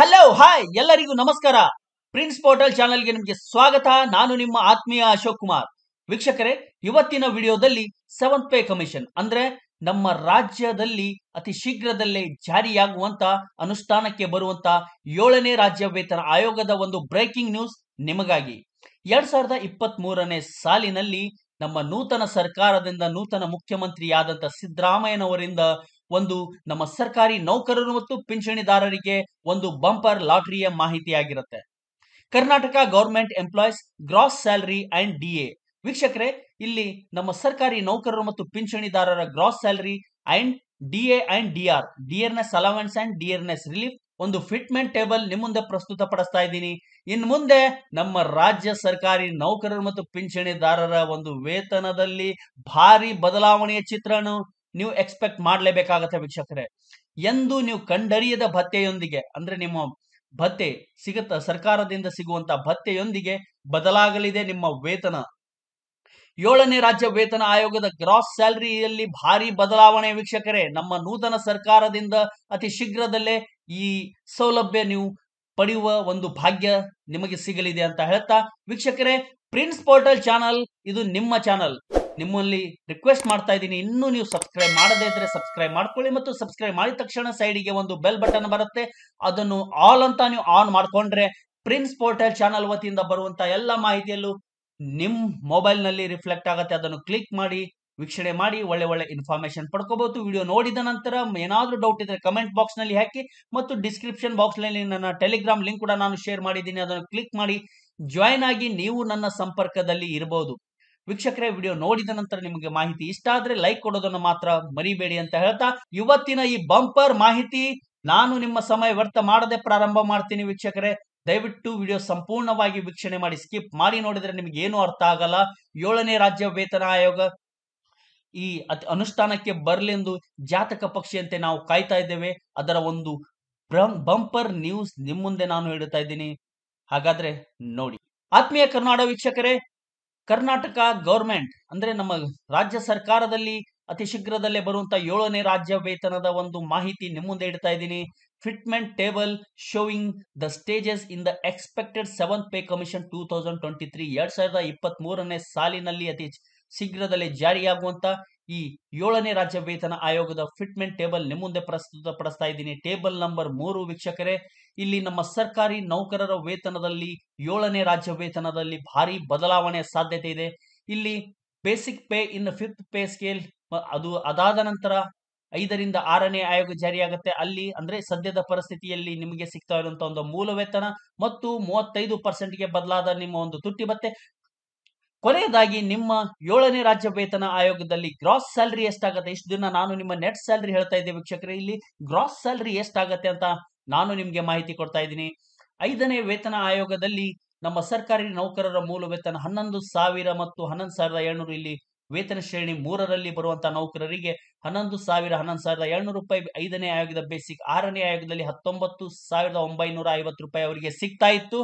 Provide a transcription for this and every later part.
hello hi ಎಲ್ಲರಿಗೂ ನಮಸ್ಕಾರ prince portal ಗೆ ನಿಮಗೆ ಸ್ವಾಗತ ನಾನು ನಿಮ್ಮ ಆತ್ಮೀಯ ಅಶೋಕ್ ಕುಮಾರ್ ವೀಕ್ಷಕರೇ ಇವತ್ತಿನ ವಿಡಿಯೋದಲ್ಲಿ ಸೆವೆಂತ್ ಪೇ ಕಮಿಷನ್ ಅಂದ್ರೆ ನಮ್ಮ ರಾಜ್ಯದಲ್ಲಿ ಅತಿ ಶೀಘ್ರದಲ್ಲೇ ಜಾರಿಯಾಗುವಂತ ಅನುಷ್ಠಾನಕ್ಕೆ ಬರುವಂತ ಏಳನೇ ರಾಜ್ಯ ವೇತನ ಆಯೋಗದ ಒಂದು ಬ್ರೇಕಿಂಗ್ ನ್ಯೂಸ್ ನಿಮಗಾಗಿ ಎರಡ್ ಸಾವಿರದ ಇಪ್ಪತ್ತ್ ಮೂರನೇ ಸಾಲಿನಲ್ಲಿ ನಮ್ಮ ನೂತನ ಸರ್ಕಾರದಿಂದ ನೂತನ ಮುಖ್ಯಮಂತ್ರಿಯಾದಂಥ ಸಿದ್ದರಾಮಯ್ಯನವರಿಂದ ಒಂದು ನಮ್ಮ ಸರ್ಕಾರಿ ನೌಕರರು ಮತ್ತು ಪಿಂಚಣಿದಾರರಿಗೆ ಒಂದು ಬಂಪರ್ ಲಾಟರಿಯ ಮಾಹಿತಿಯಾಗಿರುತ್ತೆ Karnataka government employees gross salary and D A ವೀಕ್ಷಕರೇ ಇಲ್ಲಿ ನಮ್ಮ ಸರ್ಕಾರಿ ನೌಕರರು ಮತ್ತು ಪಿಂಚಣಿದಾರರ gross salary and D A and D R S allowance and S relief ಒಂದು ಫಿಟ್ಮೆಂಟ್ ಟೇಬಲ್ ನಿಮ್ಮ ಮುಂದೆ ಪ್ರಸ್ತುತ ಪಡಿಸ್ತಾ ಇದ್ದೀನಿ ಇನ್ ಮುಂದೆ ನಮ್ಮ ರಾಜ್ಯ ಸರ್ಕಾರಿ ನೌಕರರು ಮತ್ತು ಪಿಂಚಣಿದಾರರ ಒಂದು ವೇತನದಲ್ಲಿ ಭಾರಿ ಬದಲಾವಣೆಯ ಚಿತ್ರಣ ನೀವು ಎಕ್ಸ್ಪೆಕ್ಟ್ ಮಾಡಲೇಬೇಕಾಗತ್ತೆ ವೀಕ್ಷಕರೇ ಎಂದು ನೀವು ಕಂಡರಿಯದ ಭತ್ತೆಯೊಂದಿಗೆ ಅಂದ್ರೆ ನಿಮ್ಮ ಭತ್ಯೆ ಸಿಗುತ್ತ ಸರ್ಕಾರದಿಂದ ಸಿಗುವಂತ ಭತ್ತೆಯೊಂದಿಗೆ ಬದಲಾಗಲಿದೆ ನಿಮ್ಮ ವೇತನ ಏಳನೇ ರಾಜ್ಯ ವೇತನ ಆಯೋಗದ ಗ್ರಾಸ್ ಸ್ಯಾಲರಿಯಲ್ಲಿ ಭಾರಿ ಬದಲಾವಣೆ ವೀಕ್ಷಕರೇ ನಮ್ಮ ನೂತನ ಸರ್ಕಾರದಿಂದ ಅತಿ ಶೀಘ್ರದಲ್ಲೇ ಈ ಸೌಲಭ್ಯ ನೀವು ಪಡೆಯುವ ಒಂದು ಭಾಗ್ಯ ನಿಮಗೆ ಸಿಗಲಿದೆ ಅಂತ ಹೇಳ್ತಾ ವೀಕ್ಷಕರೇ ಪ್ರಿನ್ಸ್ ಪೋರ್ಟಲ್ ಚಾನಲ್ ಇದು ನಿಮ್ಮ ಚಾನಲ್ ನಿಮ್ಮಲ್ಲಿ ರಿಕ್ವೆಸ್ಟ್ ಮಾಡ್ತಾ ಇದ್ದೀನಿ ಇನ್ನೂ ನೀವು ಸಬ್ಸ್ಕ್ರೈಬ್ ಮಾಡದೇ ಇದ್ರೆ ಸಬ್ಸ್ಕ್ರೈಬ್ ಮಾಡ್ಕೊಳ್ಳಿ ಮತ್ತು ಸಬ್ಸ್ಕ್ರೈಬ್ ಮಾಡಿದ ತಕ್ಷಣ ಸೈಡಿಗೆ ಒಂದು ಬೆಲ್ ಬಟನ್ ಬರುತ್ತೆ ಅದನ್ನು ಆಲ್ ಅಂತ ನೀವು ಆನ್ ಮಾಡ್ಕೊಂಡ್ರೆ ಪ್ರಿನ್ಸ್ ಪೋರ್ಟಲ್ ಚಾನಲ್ ವತಿಯಿಂದ ಬರುವಂತ ಎಲ್ಲ ಮಾಹಿತಿಯಲ್ಲೂ ನಿಮ್ಮ ಮೊಬೈಲ್ನಲ್ಲಿ ರಿಫ್ಲೆಕ್ಟ್ ಆಗುತ್ತೆ ಅದನ್ನು ಕ್ಲಿಕ್ ಮಾಡಿ ವೀಕ್ಷಣೆ ಮಾಡಿ ಒಳ್ಳೆ ಒಳ್ಳೆ ಇನ್ಫಾರ್ಮೇಶನ್ ಪಡ್ಕೋಬಹುದು ವಿಡಿಯೋ ನೋಡಿದ ನಂತರ ಏನಾದರೂ ಡೌಟ್ ಇದ್ರೆ ಕಮೆಂಟ್ ಬಾಕ್ಸ್ ನಲ್ಲಿ ಹಾಕಿ ಮತ್ತು ಡಿಸ್ಕ್ರಿಪ್ಷನ್ ಬಾಕ್ಸ್ ನಲ್ಲಿ ನನ್ನ ಟೆಲಿಗ್ರಾಮ್ ಲಿಂಕ್ ಕೂಡ ನಾನು ಶೇರ್ ಮಾಡಿದ್ದೀನಿ ಅದನ್ನು ಕ್ಲಿಕ್ ಮಾಡಿ ಜಾಯಿನ್ ಆಗಿ ನೀವು ನನ್ನ ಸಂಪರ್ಕದಲ್ಲಿ ಇರಬಹುದು ವೀಕ್ಷಕರೇ ವಿಡಿಯೋ ನೋಡಿದ ನಂತರ ನಿಮಗೆ ಮಾಹಿತಿ ಇಷ್ಟ ಆದ್ರೆ ಲೈಕ್ ಕೊಡೋದನ್ನು ಮಾತ್ರ ಮರಿಬೇಡಿ ಅಂತ ಹೇಳ್ತಾ ಇವತ್ತಿನ ಈ ಬಂಪರ್ ಮಾಹಿತಿ ನಾನು ನಿಮ್ಮ ಸಮಯ ವ್ಯರ್ಥ ಮಾಡದೆ ಪ್ರಾರಂಭ ಮಾಡ್ತೀನಿ ವೀಕ್ಷಕರೇ ದಯವಿಟ್ಟು ವಿಡಿಯೋ ಸಂಪೂರ್ಣವಾಗಿ ವೀಕ್ಷಣೆ ಮಾಡಿ ಸ್ಕಿಪ್ ಮಾಡಿ ನೋಡಿದ್ರೆ ನಿಮಗೆ ಏನು ಅರ್ಥ ಆಗಲ್ಲ ಏಳನೇ ರಾಜ್ಯ ವೇತನ ಆಯೋಗ ಈ ಅನುಷ್ಠಾನಕ್ಕೆ ಬರಲೆಂದು ಜಾತಕ ಪಕ್ಷಿಯಂತೆ ನಾವು ಕಾಯ್ತಾ ಇದ್ದೇವೆ ಅದರ ಒಂದು ಬಂಪರ್ ನ್ಯೂಸ್ ನಿಮ್ಮ ಮುಂದೆ ನಾನು ಹೇಳುತ್ತಾ ಇದ್ದೀನಿ ಹಾಗಾದ್ರೆ ನೋಡಿ ಆತ್ಮೀಯ ಕರ್ನಾಟಕ ವೀಕ್ಷಕರೇ ಕರ್ನಾಟಕ ಗೌರ್ಮೆಂಟ್ ಅಂದ್ರೆ ನಮ್ಮ ರಾಜ್ಯ ಸರ್ಕಾರದಲ್ಲಿ ಅತಿ ಶೀಘ್ರದಲ್ಲೇ ಬರುವಂತ ಏಳನೇ ರಾಜ್ಯ ವೇತನದ ಒಂದು ಮಾಹಿತಿ ನಿಮ್ಮ ಮುಂದೆ ಇಡ್ತಾ ಇದ್ದೀನಿ fitment table showing the stages in the expected seventh pay commission two thousand twenty three ಎರಡ್ ಸಾವಿರದ ಇಪ್ಪತ್ತ್ ಮೂರನೇ ಸಾಲಿನಲ್ಲಿ ಅತಿ ಶೀಘ್ರದಲ್ಲೇ ಜಾರಿಯಾಗುವಂತ ಈ ಏಳನೇ ರಾಜ್ಯ ವೇತನ ಆಯೋಗದ ಫಿಟ್ಮೆಂಟ್ ಟೇಬಲ್ ನಿಮ್ಮ ಮುಂದೆ ಪ್ರಸ್ತುತ ಪಡಿಸ್ತಾ ಇದ್ದೀನಿ ಟೇಬಲ್ ನಂಬರ್ ಮೂರು ವೀಕ್ಷಕರೇ ಇಲ್ಲಿ ನಮ್ಮ ಸರ್ಕಾರಿ ನೌಕರರ ವೇತನದಲ್ಲಿ ಏಳನೇ ರಾಜ್ಯ ವೇತನದಲ್ಲಿ ಭಾರಿ ಬದಲಾವಣೆ ಸಾಧ್ಯತೆ ಇದೆ ಇಲ್ಲಿ basic pay in fifth pay scale ಅದು ಅದಾದ ನಂತರ ಐದರಿಂದ ಆರನೇ ಆಯೋಗ ಜಾರಿಯಾಗುತ್ತೆ ಅಲ್ಲಿ ಅಂದ್ರೆ ಸದ್ಯದ ಪರಿಸ್ಥಿತಿಯಲ್ಲಿ ನಿಮಗೆ ಸಿಗ್ತಾ ಇರುವಂತಹ ಒಂದು ಮೂಲ ವೇತನ ಮತ್ತು ಮೂವತ್ತೈದು ಪರ್ಸೆಂಟ್ಗೆ ಬದಲಾದ ನಿಮ್ಮ ಒಂದು ತುಟ್ಟಿ ಭತ್ತೆ ಕೊನೆಯದಾಗಿ ನಿಮ್ಮ ಏಳನೇ ರಾಜ್ಯ ವೇತನ ಆಯೋಗದಲ್ಲಿ ಗ್ರಾಸ್ ಸ್ಯಾಲ್ರಿ ಎಷ್ಟಾಗತ್ತೆ ಇಷ್ಟು ದಿನ ನಾನು ನಿಮ್ಮ ನೆಟ್ ಸ್ಯಾಲ್ರಿ ಹೇಳ್ತಾ ಇದ್ದೆ ವೀಕ್ಷಕರೇ ಇಲ್ಲಿ ಗ್ರಾಸ್ ಸ್ಯಾಲ್ರಿ ಎಷ್ಟಾಗತ್ತೆ ಅಂತ ನಾನು ನಿಮಗೆ ಮಾಹಿತಿ ಕೊಡ್ತಾ ಇದ್ದೀನಿ ಐದನೇ ವೇತನ ಆಯೋಗದಲ್ಲಿ ನಮ್ಮ ಸರ್ಕಾರಿ ನೌಕರರ ಮೂಲ ವೇತನ ಹನ್ನೊಂದು ಸಾವಿರ ಮತ್ತು ಹನ್ನೊಂದು ಸಾವಿರದ ಏಳ್ನೂರು ಇಲ್ಲಿ ವೇತನ ಶ್ರೇಣಿ ಮೂರರಲ್ಲಿ ಬರುವಂತಹ ನೌಕರರಿಗೆ ಹನ್ನೊಂದು ಸಾವಿರ ಹನ್ನೊಂದು ಸಾವಿರದ ಏಳ್ನೂರು ರೂಪಾಯಿ ಐದನೇ ಆಯೋಗದ ಬೇಸಿಕ್ ಆರನೇ ಆಯೋಗದಲ್ಲಿ ಹತ್ತೊಂಬತ್ತು ಸಾವಿರದ ಒಂಬೈನೂರ ಐವತ್ತು ರೂಪಾಯಿ ಅವರಿಗೆ ಸಿಗ್ತಾ ಇತ್ತು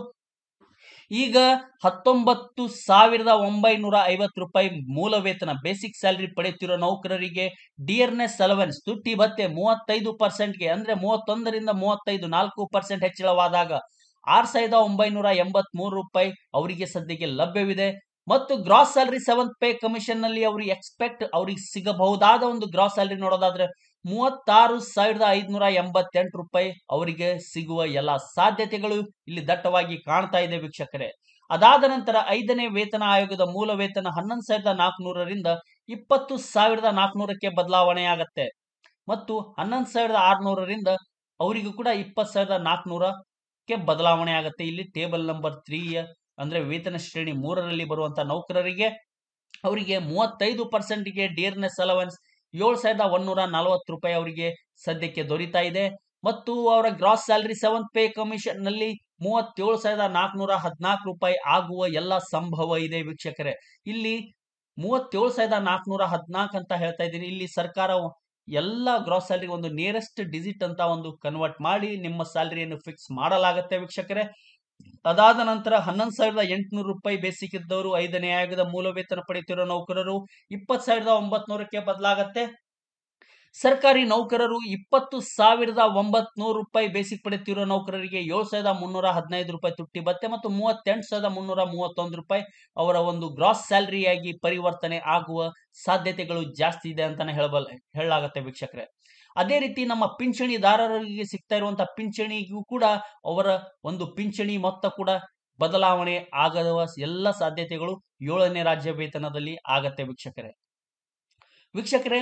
ಈಗ ಹತ್ತೊಂಬತ್ತು ಸಾವಿರದ ಒಂಬೈನೂರ ಐವತ್ತು ರೂಪಾಯಿ ಮೂಲ ವೇತನ ಬೇಸಿಕ್ ಸ್ಯಾಲರಿ ಪಡೆಯುತ್ತಿರೋ ನೌಕರರಿಗೆ ಡಿಯರ್ನೆಸ್ ಅಲವೆನ್ಸ್ ತುಟ್ಟಿ ಭತ್ತೆ ಮೂವತ್ತೈದು ಪರ್ಸೆಂಟ್ಗೆ ಅಂದ್ರೆ ಮೂವತ್ತೊಂದರಿಂದ ಮೂವತ್ತೈದು ನಾಲ್ಕು ಪರ್ಸೆಂಟ್ ಹೆಚ್ಚಳವಾದಾಗ ಆರ್ ಸಾವಿರದ ಒಂಬೈನೂರ ಎಂಬತ್ ಮೂರು ರೂಪಾಯಿ ಅವರಿಗೆ ಸದ್ಯಕ್ಕೆ ಲಭ್ಯವಿದೆ ಮತ್ತು gross salary seventh pay commission ನಲ್ಲಿ ಅವರಿಗೆ ಎಕ್ಸ್ಪೆಕ್ಟ್ ಅವರಿಗೆ ಸಿಗಬಹುದಾದ ಒಂದು ಗ್ರಾಸ್ ಸ್ಯಾಲರಿ ನೋಡೋದಾದ್ರೆ ಮೂವತ್ತಾರು ಸಾವಿರದ ಐದುನೂರ ಎಂಬತ್ತೆಂಟು ರೂಪಾಯಿ ಅವರಿಗೆ ಸಿಗುವ ಎಲ್ಲ ಸಾಧ್ಯತೆಗಳು ಇಲ್ಲಿ ದಟ್ಟವಾಗಿ ಕಾಣ್ತಾ ಇದೆ ವೀಕ್ಷಕರೇ ಅದಾದ ನಂತರ ಐದನೇ ವೇತನ ಆಯೋಗದ ಮೂಲ ವೇತನ ಹನ್ನೊಂದು ಸಾವಿರದ ನಾಲ್ಕುನೂರರಿಂದ ಇಪ್ಪತ್ತು ಸಾವಿರದ ನಾಲ್ಕುನೂರಕ್ಕೆ ಬದಲಾವಣೆ ಆಗತ್ತೆ ಮತ್ತು ಹನ್ನೊಂದು ಸಾವಿರದ ಆರುನೂರರಿಂದ ಅವರಿಗೂ ಕೂಡ ಇಪ್ಪತ್ತು ಸಾವಿರದ ನಾಲ್ಕುನೂರಕ್ಕೆ ಬದಲಾವಣೆ ಆಗುತ್ತೆ ಇಲ್ಲಿ ಟೇಬಲ್ ನಂಬರ್ ತ್ರೀಯ ಅಂದ್ರೆ ವೇತನ ಶ್ರೇಣಿ ಮೂರರಲ್ಲಿ ಬರುವಂತಹ ನೌಕರರಿಗೆ ಅವರಿಗೆ ಮೂವತ್ತೈದು ಪರ್ಸೆಂಟ್ಗೆ ಡಿಯರ್ನೆಸ್ ಅಲವೆನ್ಸ್ ಏಳು ಸಾವಿರದ ಒಂದೂರ ನಲವತ್ತು ರೂಪಾಯಿ ಅವರಿಗೆ ಸದ್ಯಕ್ಕೆ ದೊರೀತಾ ಇದೆ ಮತ್ತು ಅವರ gross salary seventh pay commission ನಲ್ಲಿ ಮೂವತ್ತೇಳು ಸಾವಿರದ ನಾಲ್ಕುನೂರ ಹದಿನಾಲ್ಕು ರೂಪಾಯಿ ಆಗುವ ಎಲ್ಲ ಸಂಭವ ಇದೆ ವೀಕ್ಷಕರೇ ಇಲ್ಲಿ ಮೂವತ್ತೇಳು ಸಾವಿರದ ನಾಲ್ಕುನೂರ ಹದಿನಾಲ್ಕು ಅಂತ ಹೇಳ್ತಾ ಇದ್ದೀನಿ ಇಲ್ಲಿ ಸರ್ಕಾರ ಎಲ್ಲ ಗ್ರಾಸ್ ಸ್ಯಾಲರಿ ಒಂದು ನಿಯರೆಸ್ಟ್ ಡಿಜಿಟ್ ಅಂತ ಒಂದು ಕನ್ವರ್ಟ್ ಮಾಡಿ ನಿಮ್ಮ ಸ್ಯಾಲರಿಯನ್ನು ಫಿಕ್ಸ್ ಮಾಡಲಾಗುತ್ತೆ ವೀಕ್ಷಕರೇ ಅದಾದ ನಂತರ ಹನ್ನೊಂದು ಸಾವಿರದ ಎಂಟುನೂರು ರೂಪಾಯಿ ಬೇಸಿಕ್ ಇದ್ದವರು ಐದನೇ ಆಯೋಗದ ಮೂಲ ವೇತನ ಪಡೆಯುತ್ತಿರುವ ನೌಕರರು ಇಪ್ಪತ್ತು ಸಾವಿರದ ಒಂಬತ್ನೂರಕ್ಕೆ ಬದಲಾಗತ್ತೆ ಸರ್ಕಾರಿ ನೌಕರರು ಇಪ್ಪತ್ತು ಸಾವಿರದ ಒಂಬತ್ನೂರು ರೂಪಾಯಿ ಬೇಸಿಕ್ ಪಡೆಯುತ್ತಿರುವ ನೌಕರರಿಗೆ ಏಳು ಸಾವಿರದ ಮುನ್ನೂರ ಹದಿನೈದು ರೂಪಾಯಿ ತುಟ್ಟಿ ಬತ್ತೆ ಮತ್ತು ಮೂವತ್ತೆಂಟು ಸಾವಿರದ ಮುನ್ನೂರ ಮೂವತ್ತೊಂದು ರೂಪಾಯಿ ಅವರ ಒಂದು ಗ್ರಾಸ್ ಸ್ಯಾಲರಿಯಾಗಿ ಪರಿವರ್ತನೆ ಆಗುವ ಸಾಧ್ಯತೆಗಳು ಜಾಸ್ತಿ ಇದೆ ಅಂತಾನೆ ಹೇಳಬಲ್ಲ ಹೇಳಲಾಗತ್ತೆ ವೀಕ್ಷಕರೇ ಅದೇ ರೀತಿ ನಮ್ಮ ಪಿಂಚಣಿದಾರರಿಗೆ ಸಿಗ್ತಾ ಇರುವಂತಹ ಪಿಂಚಣಿಗೂ ಕೂಡ ಅವರ ಒಂದು ಪಿಂಚಣಿ ಮೊತ್ತ ಕೂಡ ಬದಲಾವಣೆ ಆಗದವ ಎಲ್ಲ ಸಾಧ್ಯತೆಗಳು ಏಳನೇ ರಾಜ್ಯ ವೇತನದಲ್ಲಿ ಆಗತ್ತೆ ವೀಕ್ಷಕರೇ ವೀಕ್ಷಕರೇ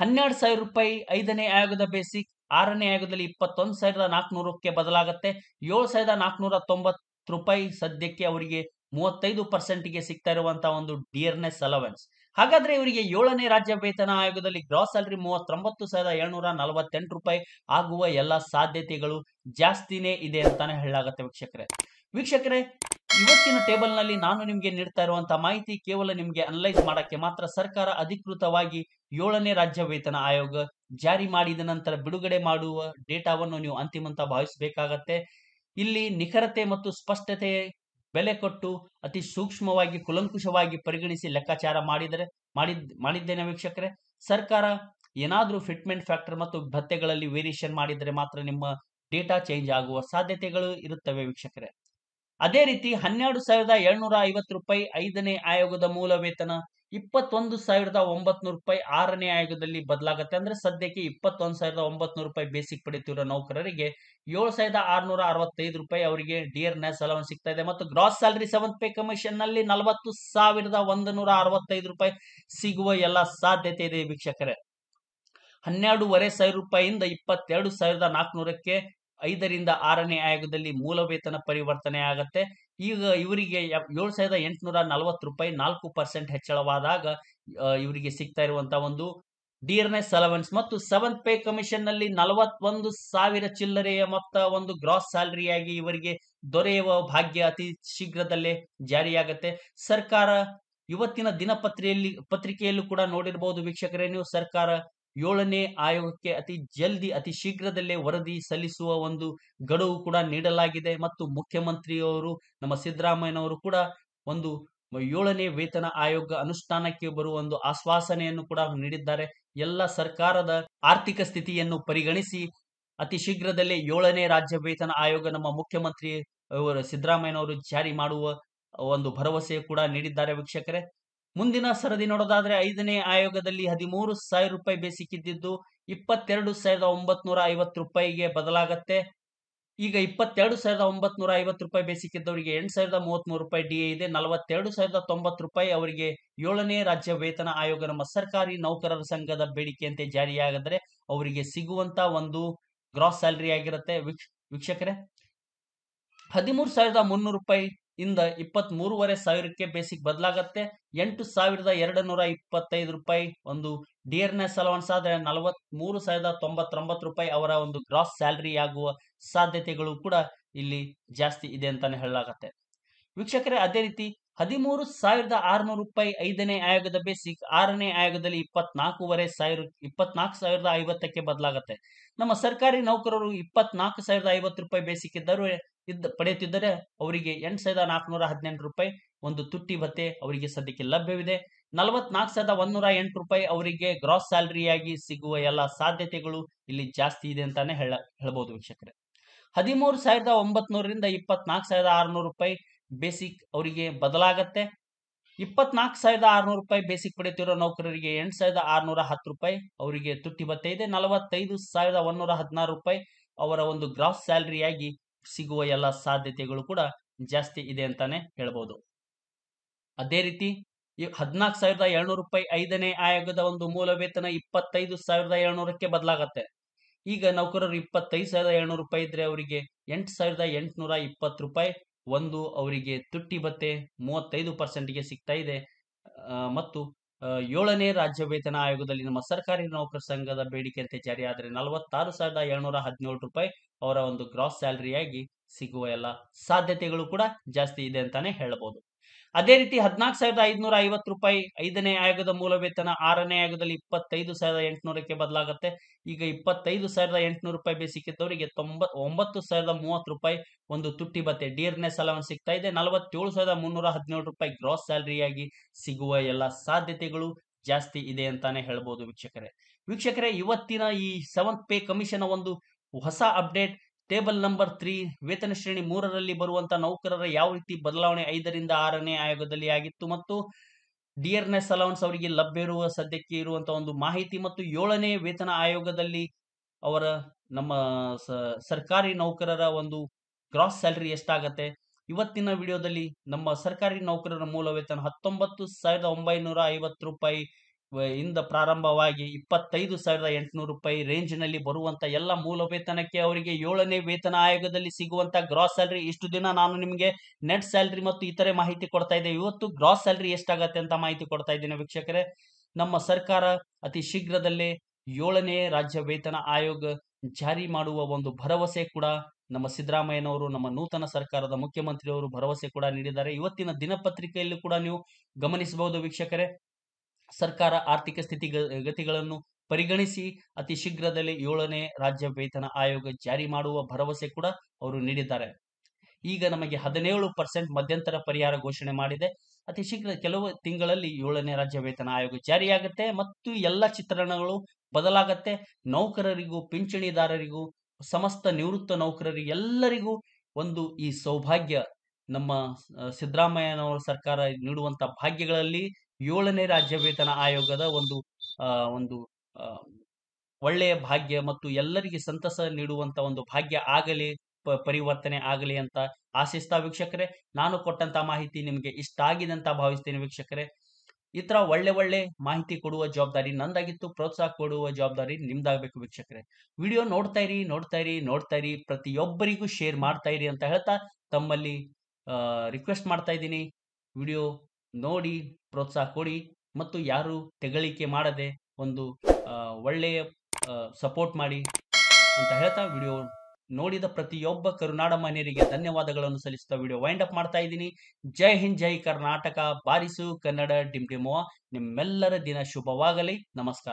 ಹನ್ನೆರಡು ಸಾವಿರ ರೂಪಾಯಿ ಐದನೇ ಆಯೋಗದ ಬೇಸಿಕ್ ಆರನೇ ಆಯೋಗದಲ್ಲಿ ಇಪ್ಪತ್ತೊಂದು ಸಾವಿರದ ನಾಲ್ಕುನೂರಕ್ಕೆ ಬದಲಾಗತ್ತೆ ಏಳು ಸಾವಿರದ ನಾಲ್ಕುನೂರ ತೊಂಬತ್ತು ರೂಪಾಯಿ ಸದ್ಯಕ್ಕೆ ಅವರಿಗೆ ಮೂವತ್ತೈದು ಪರ್ಸೆಂಟ್ಗೆ ಸಿಗ್ತಾ ಇರುವಂತಹ ಒಂದು ಡಿಯರ್ನೆಸ್ ಅಲವೆನ್ಸ್ ಹಾಗಾದ್ರೆ ಇವರಿಗೆ ಏಳನೇ ರಾಜ್ಯ ವೇತನ ಆಯೋಗದಲ್ಲಿ ಗ್ರಾಸ್ ಸ್ಯಾಲ್ರಿ ಮೂವತ್ತೊಂಬತ್ತು ಸಾವಿರದ ಏಳ್ನೂರ ನಲವತ್ತೆಂಟು ರೂಪಾಯಿ ಆಗುವ ಎಲ್ಲ ಸಾಧ್ಯತೆಗಳು ಜಾಸ್ತಿನೇ ಇದೆ ಅಂತಾನೆ ಹೇಳಲಾಗುತ್ತೆ ವೀಕ್ಷಕರೇ ವೀಕ್ಷಕರೇ ಇವತ್ತಿನ ಟೇಬಲ್ನಲ್ಲಿ ನಾನು ನಿಮಗೆ ನೀಡ್ತಾ ಇರುವಂತಹ ಮಾಹಿತಿ ಕೇವಲ ನಿಮಗೆ ಅನಲೈಸ್ ಮಾಡಕ್ಕೆ ಮಾತ್ರ ಸರ್ಕಾರ ಅಧಿಕೃತವಾಗಿ ಏಳನೇ ರಾಜ್ಯ ವೇತನ ಆಯೋಗ ಜಾರಿ ಮಾಡಿದ ನಂತರ ಬಿಡುಗಡೆ ಮಾಡುವ ಡೇಟಾವನ್ನು ನೀವು ಅಂತಿಮ ಅಂತ ಭಾವಿಸಬೇಕಾಗತ್ತೆ ಇಲ್ಲಿ ನಿಖರತೆ ಮತ್ತು ಸ್ಪಷ್ಟತೆ ಬೆಲೆ ಕೊಟ್ಟು ಅತಿ ಸೂಕ್ಷ್ಮವಾಗಿ ಕುಲಂಕುಷವಾಗಿ ಪರಿಗಣಿಸಿ ಲೆಕ್ಕಾಚಾರ ಮಾಡಿದರೆ ಮಾಡಿದ್ ಮಾಡಿದ್ದೇನೆ ವೀಕ್ಷಕರೇ ಸರ್ಕಾರ ಏನಾದರೂ ಫಿಟ್ಮೆಂಟ್ ಫ್ಯಾಕ್ಟರ್ ಮತ್ತು ಭತ್ಯೆಗಳಲ್ಲಿ ವೇರಿಯೇಷನ್ ಮಾಡಿದರೆ ಮಾತ್ರ ನಿಮ್ಮ ಡೇಟಾ ಚೇಂಜ್ ಆಗುವ ಸಾಧ್ಯತೆಗಳು ಇರುತ್ತವೆ ವೀಕ್ಷಕರೇ ಅದೇ ರೀತಿ ಹನ್ನೆರಡು ಸಾವಿರದ ಏಳ್ನೂರ ಐವತ್ತು ರೂಪಾಯಿ ಐದನೇ ಆಯೋಗದ ಮೂಲ ವೇತನ ಇಪ್ಪತ್ತೊಂದು ಸಾವಿರದ ಒಂಬತ್ನೂರು ರೂಪಾಯಿ ಆರನೇ ಆಯೋಗದಲ್ಲಿ ಬದಲಾಗುತ್ತೆ ಅಂದ್ರೆ ಸದ್ಯಕ್ಕೆ ಇಪ್ಪತ್ತೊಂದು ಸಾವಿರದ ಒಂಬತ್ನೂರು ರೂಪಾಯಿ ಬೇಸಿಕ್ ಪಡೆಯುತ್ತಿರುವ ನೌಕರರಿಗೆ ಏಳು ಸಾವಿರದ ಆರ್ನೂರ ಅರವತ್ತೈದು ರೂಪಾಯಿ ಅವರಿಗೆ ಡಿಯರ್ ನ್ಯಾಸ್ ಅಲವನ್ ಸಿಗ್ತಾ ಇದೆ ಮತ್ತು gross salary seventh pay commission ನಲ್ಲಿ ನಲವತ್ತು ಸಾವಿರದ ಒಂದು ನೂರ ಅರವತ್ತೈದು ರೂಪಾಯಿ ಸಿಗುವ ಎಲ್ಲ ಸಾಧ್ಯತೆ ಇದೆ ವೀಕ್ಷಕರೇ ಹನ್ನೆರಡೂವರೆ ಸಾವಿರ ರೂಪಾಯಿಯಿಂದ ಇಪ್ಪತ್ತೆರಡು ಸಾವಿರದ ನಾಲ್ಕುನೂರಕ್ಕೆ ಐದರಿಂದ ಆರನೇ ಆಯೋಗದಲ್ಲಿ ಮೂಲ ವೇತನ ಪರಿವರ್ತನೆ ಆಗತ್ತೆ ಈಗ ಇವರಿಗೆ ಏಳು ಸಾವಿರದ ಎಂಟುನೂರ ನಲವತ್ತು ರೂಪಾಯಿ ನಾಲ್ಕು ಪರ್ಸೆಂಟ್ ಹೆಚ್ಚಳವಾದಾಗ ಇವರಿಗೆ ಸಿಗ್ತಾ ಇರುವಂತಹ ಒಂದು ಡಿಯರ್ನೆಸ್ ಅಲವೆನ್ಸ್ ಮತ್ತು ಸೆವೆಂತ್ ಪೇ ಕಮಿಷನ್ ನಲ್ಲಿ ನಲವತ್ತೊಂದು ಸಾವಿರ ಚಿಲ್ಲರೆಯ ಮೊತ್ತ ಒಂದು ಗ್ರಾಸ್ ಸ್ಯಾಲರಿಯಾಗಿ ಇವರಿಗೆ ದೊರೆಯುವ ಭಾಗ್ಯ ಅತಿ ಶೀಘ್ರದಲ್ಲೇ ಜಾರಿಯಾಗತ್ತೆ ಸರ್ಕಾರ ಇವತ್ತಿನ ದಿನಪತ್ರಿಕೆಯಲ್ಲಿ ಪತ್ರಿಕೆಯಲ್ಲೂ ಕೂಡ ನೋಡಿರಬಹುದು ವೀಕ್ಷಕರೇ ನೀವು ಸರ್ಕಾರ ಏಳನೇ ಆಯೋಗಕ್ಕೆ ಅತಿ ಜಲ್ದಿ ಅತಿ ಶೀಘ್ರದಲ್ಲೇ ವರದಿ ಸಲ್ಲಿಸುವ ಒಂದು ಗಡುವು ಕೂಡ ನೀಡಲಾಗಿದೆ ಮತ್ತು ಮುಖ್ಯಮಂತ್ರಿಯವರು ನಮ್ಮ ಸಿದ್ದರಾಮಯ್ಯನವರು ಕೂಡ ಒಂದು ಏಳನೇ ವೇತನ ಆಯೋಗ ಅನುಷ್ಠಾನಕ್ಕೆ ಬರುವ ಒಂದು ಆಶ್ವಾಸನೆಯನ್ನು ಕೂಡ ನೀಡಿದ್ದಾರೆ ಎಲ್ಲ ಸರ್ಕಾರದ ಆರ್ಥಿಕ ಸ್ಥಿತಿಯನ್ನು ಪರಿಗಣಿಸಿ ಅತಿ ಶೀಘ್ರದಲ್ಲೇ ಏಳನೇ ರಾಜ್ಯ ವೇತನ ಆಯೋಗ ನಮ್ಮ ಮುಖ್ಯಮಂತ್ರಿ ಸಿದ್ದರಾಮಯ್ಯನವರು ಜಾರಿ ಮಾಡುವ ಒಂದು ಭರವಸೆ ಕೂಡ ನೀಡಿದ್ದಾರೆ ವೀಕ್ಷಕರೇ ಮುಂದಿನ ಸರದಿ ನೋಡೋದಾದ್ರೆ ಐದನೇ ಆಯೋಗದಲ್ಲಿ ಹದಿಮೂರು ಸಾವಿರ ರೂಪಾಯಿ ಬೇಸಿಕ್ಕಿದ್ದು ಇಪ್ಪತ್ತೆರಡು ಸಾವಿರದ ಒಂಬತ್ನೂರ ಐವತ್ತು ರೂಪಾಯಿಗೆ ಬದಲಾಗತ್ತೆ ಈಗ ಇಪ್ಪತ್ತೆರಡು ಸಾವಿರದ ಒಂಬತ್ನೂರ ಐವತ್ತು ರೂಪಾಯಿ ಬೇಸಿಕ್ಕಿದ್ದವರಿಗೆ ಎಂಟು ಸಾವಿರದ ಮೂವತ್ತ್ಮೂರು ರೂಪಾಯಿ ಡಿಎ ಇದೆ ನಲವತ್ತೆರಡು ಸಾವಿರದ ತೊಂಬತ್ತು ರೂಪಾಯಿ ಅವರಿಗೆ ಏಳನೇ ರಾಜ್ಯ ವೇತನ ಆಯೋಗ ನಮ್ಮ ಸರ್ಕಾರಿ ನೌಕರರ ಸಂಘದ ಬೇಡಿಕೆಯಂತೆ ಜಾರಿಯಾಗಿದ್ರೆ ಅವರಿಗೆ ಸಿಗುವಂತ ಒಂದು ಗ್ರಾಸ್ ಸ್ಯಾಲರಿ ಆಗಿರುತ್ತೆ ವೀಕ್ಷಕರೇ ಹದಿಮೂರು ಸಾವಿರದ ಮುನ್ನೂರು ರೂಪಾಯಿ ಇಂದ ಇಪ್ಪತ್ತ್ ಮೂರುವರೆ ಸಾವಿರಕ್ಕೆ ಬೇಸಿಕ್ ಬದಲಾಗತ್ತೆ ಎಂಟು ಸಾವಿರದ ಎರಡು ನೂರ ಇಪ್ಪತ್ತೈದು ರೂಪಾಯಿ ಒಂದು ಡಿ ಎನ್ ಎಸ್ ಅಲವನ್ಸ್ ಆದರೆ ನಲವತ್ತ್ ಮೂರು ಸಾವಿರದ ತೊಂಬತ್ತೊಂಬತ್ತು ರೂಪಾಯಿ ಅವರ ಒಂದು ಗ್ರಾಸ್ ಸ್ಯಾಲರಿ ಆಗುವ ಸಾಧ್ಯತೆಗಳು ಕೂಡ ಇಲ್ಲಿ ಜಾಸ್ತಿ ಇದೆ ಅಂತಾನೆ ಹೇಳಲಾಗತ್ತೆ ವೀಕ್ಷಕರೇ ಅದೇ ರೀತಿ ಹದಿಮೂರು ಸಾವಿರದ ಆರುನೂರು ರೂಪಾಯಿ ಐದನೇ ಆಯೋಗದ ಬೇಸಿಕ್ ಆರನೇ ಆಯೋಗದಲ್ಲಿ ಇಪ್ಪತ್ನಾಲ್ಕೂವರೆ ಸಾವಿರ ಇಪ್ಪತ್ನಾಲ್ಕು ಸಾವಿರದ ಐವತ್ತಕ್ಕೆ ಬದಲಾಗತ್ತೆ ನಮ್ಮ ಸರ್ಕಾರಿ ನೌಕರರು ಇಪ್ಪತ್ನಾಲ್ಕು ಸಾವಿರದ ಐವತ್ತು ರೂಪಾಯಿ ಬೇಸಿಕ್ ಇದ್ದರೂ ಇದ್ದ ಪಡೆಯುತ್ತಿದ್ದರೆ ಅವರಿಗೆ ಎಂಟು ಸಾವಿರದ ನಾಲ್ಕುನೂರ ಹದಿನೆಂಟು ರೂಪಾಯಿ ಒಂದು ತುಟ್ಟಿ ಭತ್ತೆ ಅವರಿಗೆ ಸದ್ಯಕ್ಕೆ ಲಭ್ಯವಿದೆ ನಲವತ್ನಾಲ್ಕು ಸಾವಿರದ ಒಂದೂರ ಎಂಟು ರೂಪಾಯಿ ಅವರಿಗೆ ಗ್ರಾಸ್ ಸ್ಯಾಲ್ರಿಯಾಗಿ ಸಿಗುವ ಎಲ್ಲ ಸಾಧ್ಯತೆಗಳು ಇಲ್ಲಿ ಜಾಸ್ತಿ ಇದೆ ಅಂತಾನೆ ಹೇಳ ಹೇಳ್ಬೋದು ವೀಕ್ಷಕರೇ ಹದಿಮೂರು ಸಾವಿರದ ಒಂಬತ್ನೂರರಿಂದ ಇಪ್ಪತ್ನಾಲ್ಕು ಸಾವಿರದ ಆರುನೂರು ರೂಪಾಯಿ ಬೇಸಿಕ್ ಅವರಿಗೆ ಬದಲಾಗತ್ತೆ ಇಪ್ಪತ್ನಾಲ್ಕು ಸಾವಿರದ ಆರುನೂರು ರೂಪಾಯಿ ಬೇಸಿಕ್ ಪಡೆಯುತ್ತಿರೋ ನೌಕರರಿಗೆ ಎಂಟು ಸಾವಿರದ ಆರುನೂರ ಹತ್ತು ರೂಪಾಯಿ ಅವರಿಗೆ ತುಟ್ಟಿ ಭತ್ತೆ ಇದೆ ನಲವತ್ತೈದು ಸಾವಿರದ ಒಂದೂರ ಹದಿನಾರು ರೂಪಾಯಿ ಅವರ ಒಂದು ಗ್ರಾಸ್ ಸ್ಯಾಲ್ರಿಯಾಗಿ ಸಿಗುವ ಎಲ್ಲ ಸಾಧ್ಯತೆಗಳು ಕೂಡ ಜಾಸ್ತಿ ಇದೆ ಅಂತಾನೆ ಹೇಳ್ಬೋದು ಅದೇ ರೀತಿ ಹದಿನಾಲ್ಕು ಸಾವಿರದ ಏಳ್ನೂರು ರೂಪಾಯಿ ಐದನೇ ಆಯೋಗದ ಒಂದು ಮೂಲ ವೇತನ ಇಪ್ಪತ್ತೈದು ಸಾವಿರದ ಏಳ್ನೂರಕ್ಕೆ ಬದಲಾಗತ್ತೆ ಈಗ ನೌಕರರು ಇಪ್ಪತ್ತೈದು ಸಾವಿರದ ಏಳ್ನೂರು ರೂಪಾಯಿ ಇದ್ರೆ ಅವರಿಗೆ ಎಂಟು ಸಾವಿರದ ಎಂಟುನೂರ ಇಪ್ಪತ್ತು ರೂಪಾಯಿ ಒಂದು ಅವರಿಗೆ ತುಟ್ಟಿ ಭತ್ತೆ ಮೂವತ್ತೈದು ಪರ್ಸೆಂಟ್ಗೆ ಸಿಗ್ತಾ ಇದೆ ಮತ್ತು ಏಳನೇ ರಾಜ್ಯ ವೇತನ ಆಯೋಗದಲ್ಲಿ ನಮ್ಮ ಸರ್ಕಾರಿ ನೌಕರ ಸಂಘದ ಬೇಡಿಕೆಯಂತೆ ಜಾರಿಯಾದರೆ ನಲವತ್ತಾರು ಸಾವಿರದ ಏಳ್ನೂರ ಹದಿನೇಳು ರೂಪಾಯಿ ಅವರ ಒಂದು ಗ್ರಾಸ್ ಸ್ಯಾಲರಿಯಾಗಿ ಸಿಗುವ ಎಲ್ಲ ಸಾಧ್ಯತೆಗಳು ಕೂಡ ಜಾಸ್ತಿ ಇದೆ ಅಂತಾನೆ ಹೇಳಬಹುದು ಅದೇ ರೀತಿ ಹದಿನಾಲ್ಕು ಸಾವಿರದ ಐದುನೂರ ಐವತ್ತು ರೂಪಾಯಿ ಐದನೇ ಆಯೋಗದ ಮೂಲ ವೇತನ ಆರನೇ ಆಯೋಗದಲ್ಲಿ ಇಪ್ಪತ್ತೈದು ಸಾವಿರದ ಎಂಟುನೂರಕ್ಕೆ ಬದಲಾಗುತ್ತೆ ಈಗ ಇಪ್ಪತ್ತೈದು ಸಾವಿರದ ಎಂಟುನೂರು ರೂಪಾಯಿ ಬೇಸಿಕ್ ಇದ್ದವರಿಗೆ ಒಂಬತ್ತು ಸಾವಿರದ ಮೂವತ್ತು ರೂಪಾಯಿ ಒಂದು ತುಟ್ಟಿ ಬತ್ತೆ ಡಿಯರ್ನೆಸ್ ಅಲವನ್ಸ್ ಸಿಗ್ತಾ ಇದೆ ನಲವತ್ತೇಳು ಸಾವಿರದ ಮುನ್ನೂರ ಹದಿನೇಳು ರೂಪಾಯಿ ಗ್ರಾಸ್ ಸ್ಯಾಲರಿಯಾಗಿ ಸಿಗುವ ಎಲ್ಲ ಸಾಧ್ಯತೆಗಳು ಜಾಸ್ತಿ ಇದೆ ಅಂತಾನೆ ಹೇಳ್ಬೋದು ವೀಕ್ಷಕರೇ ವೀಕ್ಷಕರೇ ಇವತ್ತಿನ ಈ ಸೆವೆಂತ್ ಪೇ ಕಮಿಷನ್ ಒಂದು ಹೊಸ ಅಪ್ಡೇಟ್ ಟೇಬಲ್ ನಂಬರ್ ತ್ರೀ ವೇತನ ಶ್ರೇಣಿ ಮೂರರಲ್ಲಿ ಬರುವಂತಹ ನೌಕರರ ಯಾವ ರೀತಿ ಬದಲಾವಣೆ ಐದರಿಂದ ಆರನೇ ಆಯೋಗದಲ್ಲಿ ಆಗಿತ್ತು ಮತ್ತು ಡಿಯರ್ನೆಸ್ ಅಲೌನ್ಸ್ ಅವರಿಗೆ ಲಭ್ಯ ಇರುವ ಸದ್ಯಕ್ಕೆ ಇರುವಂತಹ ಒಂದು ಮಾಹಿತಿ ಮತ್ತು ಏಳನೇ ವೇತನ ಆಯೋಗದಲ್ಲಿ ಅವರ ನಮ್ಮ ಸರ್ಕಾರಿ ನೌಕರರ ಒಂದು ಕ್ರಾಸ್ ಸ್ಯಾಲರಿ ಎಷ್ಟಾಗತ್ತೆ ಇವತ್ತಿನ ವಿಡಿಯೋದಲ್ಲಿ ನಮ್ಮ ಸರ್ಕಾರಿ ನೌಕರರ ಮೂಲ ವೇತನ ಹತ್ತೊಂಬತ್ತು ಸಾವಿರದ ಒಂಬೈನೂರ ಐವತ್ತು ರೂಪಾಯಿ ಇಂದ ಪ್ರಾರಂಭವಾಗಿ ಇಪ್ಪತ್ತೈದು ಸಾವಿರದ ಎಂಟುನೂರು ರೂಪಾಯಿ ರೇಂಜ್ನಲ್ಲಿ ಬರುವಂಥ ಎಲ್ಲ ಮೂಲ ವೇತನಕ್ಕೆ ಅವರಿಗೆ ಏಳನೇ ವೇತನ ಆಯೋಗದಲ್ಲಿ ಸಿಗುವಂತ ಗ್ರಾಸ್ ಸ್ಯಾಲ್ರಿ ಇಷ್ಟು ದಿನ ನಾನು ನಿಮಗೆ ನೆಟ್ ಸ್ಯಾಲ್ರಿ ಮತ್ತು ಇತರೆ ಮಾಹಿತಿ ಕೊಡ್ತಾ ಇದ್ದೆ ಇವತ್ತು ಗ್ರಾಸ್ ಸ್ಯಾಲ್ರಿ ಎಷ್ಟಾಗತ್ತೆ ಅಂತ ಮಾಹಿತಿ ಕೊಡ್ತಾ ಇದ್ದೀನಿ ವೀಕ್ಷಕರೇ ನಮ್ಮ ಸರ್ಕಾರ ಅತಿ ಶೀಘ್ರದಲ್ಲೇ ಏಳನೇ ರಾಜ್ಯ ವೇತನ ಆಯೋಗ ಜಾರಿ ಮಾಡುವ ಒಂದು ಭರವಸೆ ಕೂಡ ನಮ್ಮ ಸಿದ್ದರಾಮಯ್ಯನವರು ನಮ್ಮ ನೂತನ ಸರ್ಕಾರದ ಮುಖ್ಯಮಂತ್ರಿಯವರು ಭರವಸೆ ಕೂಡ ನೀಡಿದ್ದಾರೆ ಇವತ್ತಿನ ದಿನಪತ್ರಿಕೆಯಲ್ಲಿ ಕೂಡ ನೀವು ಗಮನಿಸಬಹುದು ವೀಕ್ಷಕರೇ ಸರ್ಕಾರ ಆರ್ಥಿಕ ಗತಿಗಳನ್ನು ಪರಿಗಣಿಸಿ ಅತಿ ಶೀಘ್ರದಲ್ಲಿ ಏಳನೇ ರಾಜ್ಯ ವೇತನ ಆಯೋಗ ಜಾರಿ ಮಾಡುವ ಭರವಸೆ ಕೂಡ ಅವರು ನೀಡಿದ್ದಾರೆ ಈಗ ನಮಗೆ ಹದಿನೇಳು ಪರ್ಸೆಂಟ್ ಮಧ್ಯಂತರ ಪರಿಹಾರ ಘೋಷಣೆ ಮಾಡಿದೆ ಅತಿ ಶೀಘ್ರ ಕೆಲವು ತಿಂಗಳಲ್ಲಿ ಏಳನೇ ರಾಜ್ಯ ವೇತನ ಆಯೋಗ ಜಾರಿಯಾಗುತ್ತೆ ಮತ್ತು ಎಲ್ಲ ಚಿತ್ರಣಗಳು ಬದಲಾಗತ್ತೆ ನೌಕರರಿಗೂ ಪಿಂಚಣಿದಾರರಿಗೂ ಸಮಸ್ತ ನಿವೃತ್ತ ನೌಕರರಿಗೆ ಎಲ್ಲರಿಗೂ ಒಂದು ಈ ಸೌಭಾಗ್ಯ ನಮ್ಮ ಸಿದ್ದರಾಮಯ್ಯನವರ ಸರ್ಕಾರ ನೀಡುವಂತ ಭಾಗ್ಯಗಳಲ್ಲಿ ಏಳನೇ ರಾಜ್ಯ ವೇತನ ಆಯೋಗದ ಒಂದು ಒಂದು ಒಳ್ಳೆಯ ಭಾಗ್ಯ ಮತ್ತು ಎಲ್ಲರಿಗೆ ಸಂತಸ ನೀಡುವಂತ ಒಂದು ಭಾಗ್ಯ ಆಗಲಿ ಪರಿವರ್ತನೆ ಆಗಲಿ ಅಂತ ಆಶಿಸ್ತಾ ವೀಕ್ಷಕರೇ ನಾನು ಕೊಟ್ಟಂತ ಮಾಹಿತಿ ನಿಮಗೆ ಇಷ್ಟ ಆಗಿದೆ ಅಂತ ಭಾವಿಸ್ತೇನೆ ವೀಕ್ಷಕರೇ ಈ ಒಳ್ಳೆ ಒಳ್ಳೆ ಮಾಹಿತಿ ಕೊಡುವ ಜವಾಬ್ದಾರಿ ನಂದಾಗಿತ್ತು ಪ್ರೋತ್ಸಾಹ ಕೊಡುವ ಜವಾಬ್ದಾರಿ ನಿಮ್ದಾಗಬೇಕು ವೀಕ್ಷಕರೇ ವಿಡಿಯೋ ನೋಡ್ತಾ ಇರಿ ನೋಡ್ತಾ ಇರಿ ನೋಡ್ತಾ ಇರಿ ಪ್ರತಿಯೊಬ್ಬರಿಗೂ ಶೇರ್ ಮಾಡ್ತಾ ಇರಿ ಅಂತ ಹೇಳ್ತಾ ತಮ್ಮಲ್ಲಿ ರಿಕ್ವೆಸ್ಟ್ ಮಾಡ್ತಾ ಇದ್ದೀನಿ ವಿಡಿಯೋ ನೋಡಿ ಪ್ರೋತ್ಸಾಹ ಕೊಡಿ ಮತ್ತು ಯಾರು ತೆಗಳಿಕೆ ಮಾಡದೆ ಒಂದು ಒಳ್ಳೆಯ ಸಪೋರ್ಟ್ ಮಾಡಿ ಅಂತ ಹೇಳ್ತಾ ವಿಡಿಯೋ ನೋಡಿದ ಪ್ರತಿಯೊಬ್ಬ ಕರುನಾಡ ಮನೆಯರಿಗೆ ಧನ್ಯವಾದಗಳನ್ನು ಸಲ್ಲಿಸುತ್ತಾ ವಿಡಿಯೋ ವೈಂಡ್ ಅಪ್ ಮಾಡ್ತಾ ಇದ್ದೀನಿ ಜೈ ಹಿಂದ್ ಜೈ ಕರ್ನಾಟಕ ಬಾರಿಸು ಕನ್ನಡ ಡಿಮ್ ಡಿಮೋ ನಿಮ್ಮೆಲ್ಲರ ದಿನ ಶುಭವಾಗಲಿ ನಮಸ್ಕಾರ